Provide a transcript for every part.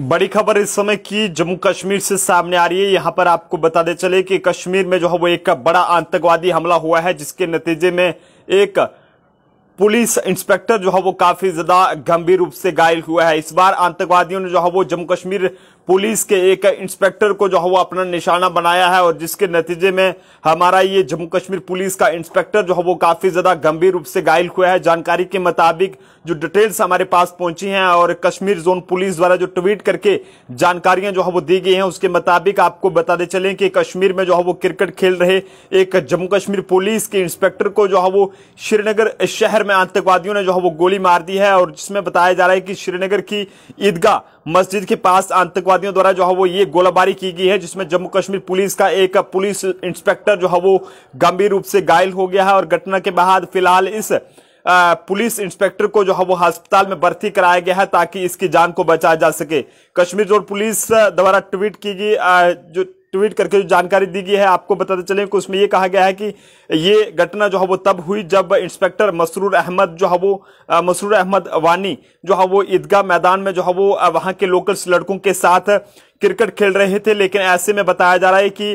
बड़ी खबर इस समय की जम्मू कश्मीर से सामने आ रही है यहाँ पर आपको बताते चले कि कश्मीर में जो है वो एक बड़ा आतंकवादी हमला हुआ है जिसके नतीजे में एक पुलिस इंस्पेक्टर जो है वो काफी ज्यादा गंभीर रूप से घायल हुआ है इस बार आतंकवादियों ने जो है वो जम्मू कश्मीर पुलिस के एक इंस्पेक्टर को जो है वो अपना निशाना बनाया है और जिसके नतीजे में हमारा ये जम्मू कश्मीर पुलिस का इंस्पेक्टर जो है वो काफी ज्यादा गंभीर रूप से घायल हुआ है जानकारी के मुताबिक जो डिटेल्स हमारे पास पहुंची हैं और कश्मीर जोन पुलिस द्वारा जो ट्वीट करके जानकारियां जो है वो दी गई हैं उसके मुताबिक आपको बताते चले कि कश्मीर में जो है वो क्रिकेट खेल रहे एक जम्मू कश्मीर पुलिस के इंस्पेक्टर को जो है वो श्रीनगर शहर में आतंकवादियों ने जो है वो गोली मार दी है और जिसमें बताया जा रहा है कि श्रीनगर की ईदगाह मस्जिद के पास आतंकवादियों द्वारा जो है वो ये गोलाबारी की गई है जिसमें जम्मू कश्मीर पुलिस का एक पुलिस इंस्पेक्टर जो है वो गंभीर रूप से घायल हो गया है और घटना के बाद फिलहाल इस पुलिस इंस्पेक्टर को जो है वो अस्पताल में भर्ती कराया गया है ताकि इसकी जान को बचाया जा सके कश्मीर जोर पुलिस द्वारा ट्वीट की गई जो ट्वीट करके जो जानकारी दी गई है आपको बताते चले कि उसमें ये कहा गया है कि ये घटना जो है वो तब हुई जब इंस्पेक्टर मसरूर अहमद जो है वो मसरूर अहमद वानी जो है वो ईदगाह मैदान में जो है वो वहाँ के लोकल्स लड़कों के साथ क्रिकेट खेल रहे थे लेकिन ऐसे में बताया जा रहा है कि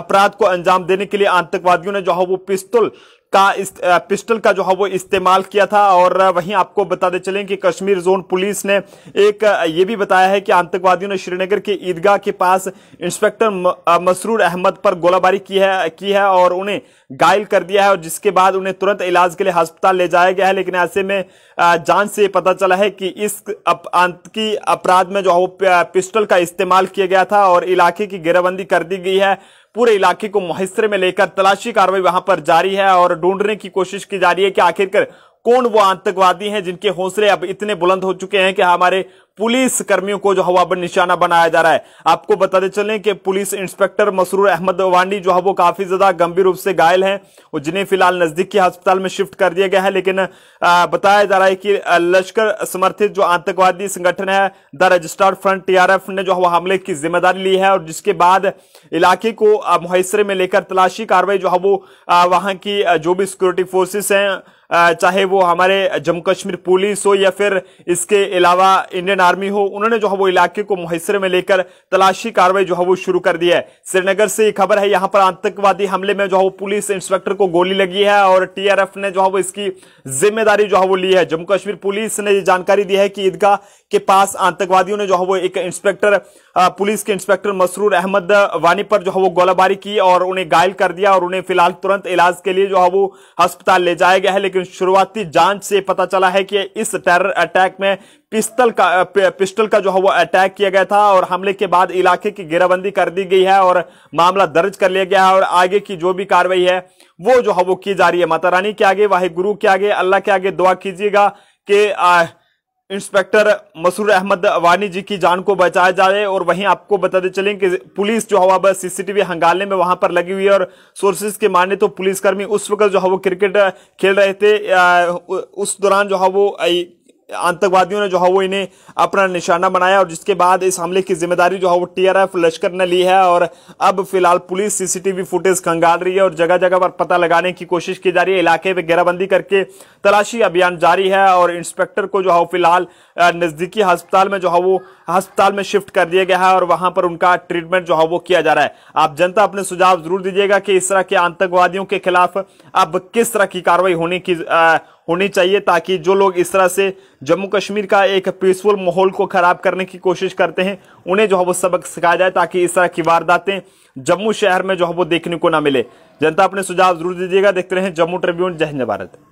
अपराध को अंजाम देने के लिए आतंकवादियों ने जो है वो पिस्तौल का इस पिस्टल का जो है वो इस्तेमाल किया था और वहीं आपको बताते चलें कि कश्मीर जोन पुलिस ने एक ये भी बताया है कि आतंकवादियों ने श्रीनगर के ईदगाह के पास इंस्पेक्टर मसरूर अहमद पर गोलाबारी की है की है और उन्हें घायल कर दिया है और जिसके बाद उन्हें तुरंत इलाज के लिए अस्पताल ले जाया गया है लेकिन ऐसे में जांच से पता चला है कि इस आतंकी अपराध में जो है वो पिस्टल का इस्तेमाल किया गया था और इलाके की घेराबंदी कर दी गई है पूरे इलाके को मुहिस्रे में लेकर तलाशी कार्रवाई वहां पर जारी है और ढूंढने की कोशिश की जा रही है कि आखिरकार कौन वो आतंकवादी हैं जिनके हौसले अब इतने बुलंद हो चुके हैं कि हमारे पुलिस कर्मियों को जो हवा पर निशाना बनाया जा रहा है आपको बताते चले कि पुलिस इंस्पेक्टर मसरूर अहमद वांडी जो है वो काफी ज्यादा गंभीर रूप से घायल हैं और जिन्हें फिलहाल नजदीक अस्पताल में शिफ्ट कर दिया गया है लेकिन बताया जा रहा है कि लश्कर समर्थित जो आतंकवादी संगठन है द रजिस्टर्ड फ्रंट टी ने जो हवा हमले की जिम्मेदारी ली है और जिसके बाद इलाके को मुहैसरे में लेकर तलाशी कार्रवाई जो है वो वहां की जो भी सिक्योरिटी फोर्सेस हैं चाहे वो हमारे जम्मू कश्मीर पुलिस हो या फिर इसके अलावा इंडियन आर्मी हो उन्होंने जो है वो इलाके को मुहैसरे में लेकर तलाशी कार्रवाई जो है वो शुरू कर दी है श्रीनगर से ये खबर है यहाँ पर आतंकवादी हमले में जो है वो पुलिस इंस्पेक्टर को गोली लगी है और टीआरएफ ने जो है वो इसकी जिम्मेदारी जो है वो ली है जम्मू कश्मीर पुलिस ने ये जानकारी दी है कि ईदगाह के पास आतंकवादियों ने जो है वो एक इंस्पेक्टर पुलिस के इंस्पेक्टर मसरूर अहमद वानी पर जो है वो गोलाबारी की और उन्हें घायल कर दिया और उन्हें फिलहाल तुरंत इलाज के लिए जो है वो अस्पताल ले जाया गया है लेकिन शुरुआती जांच से पता चला है कि इस टेरर अटैक में पिस्तल का पिस्टल का जो है वो अटैक किया गया था और हमले के बाद इलाके की घेराबंदी कर दी गई है और मामला दर्ज कर लिया गया है और आगे की जो भी कार्रवाई है वो जो है वो की जा रही है माता रानी के आगे वाहे गुरु के आगे अल्लाह के आगे दुआ कीजिएगा कि इंस्पेक्टर मसूर अहमद वानी जी की जान को बचाया जाए और वहीं आपको बताते चलें कि पुलिस जो है बस सीसीटीवी हंगाले में वहां पर लगी हुई है और सोर्सेज के माने तो पुलिसकर्मी उस वक्त जो है वो क्रिकेट खेल रहे थे उस दौरान जो है वो आतंकवादियों ने जो है वो इन्हें अपना निशाना बनाया और जिसके बाद इस हमले की जिम्मेदारी जो है वो टीआरएफ लश्कर ने ली है और अब फिलहाल पुलिस सीसीटीवी फुटेज खंगाल रही है और जगह जगह पर पता लगाने की कोशिश की जा रही है इलाके में घेराबंदी करके तलाशी अभियान जारी है और इंस्पेक्टर को जो है फिलहाल नजदीकी अस्पताल में जो है वो अस्पताल में शिफ्ट कर दिया गया है और वहां पर उनका ट्रीटमेंट जो है वो किया जा रहा है आप जनता अपने सुझाव जरूर दीजिएगा कि इस तरह के आतंकवादियों के खिलाफ अब किस तरह की कार्रवाई होने की होनी चाहिए ताकि जो लोग इस तरह से जम्मू कश्मीर का एक पीसफुल माहौल को ख़राब करने की कोशिश करते हैं उन्हें जो है वो सबक सिखाया जाए ताकि इस तरह की वारदातें जम्मू शहर में जो है वो देखने को ना मिले जनता अपने सुझाव जरूर दीजिएगा देखते रहें जम्मू ट्रिब्यून जय हिंद भारत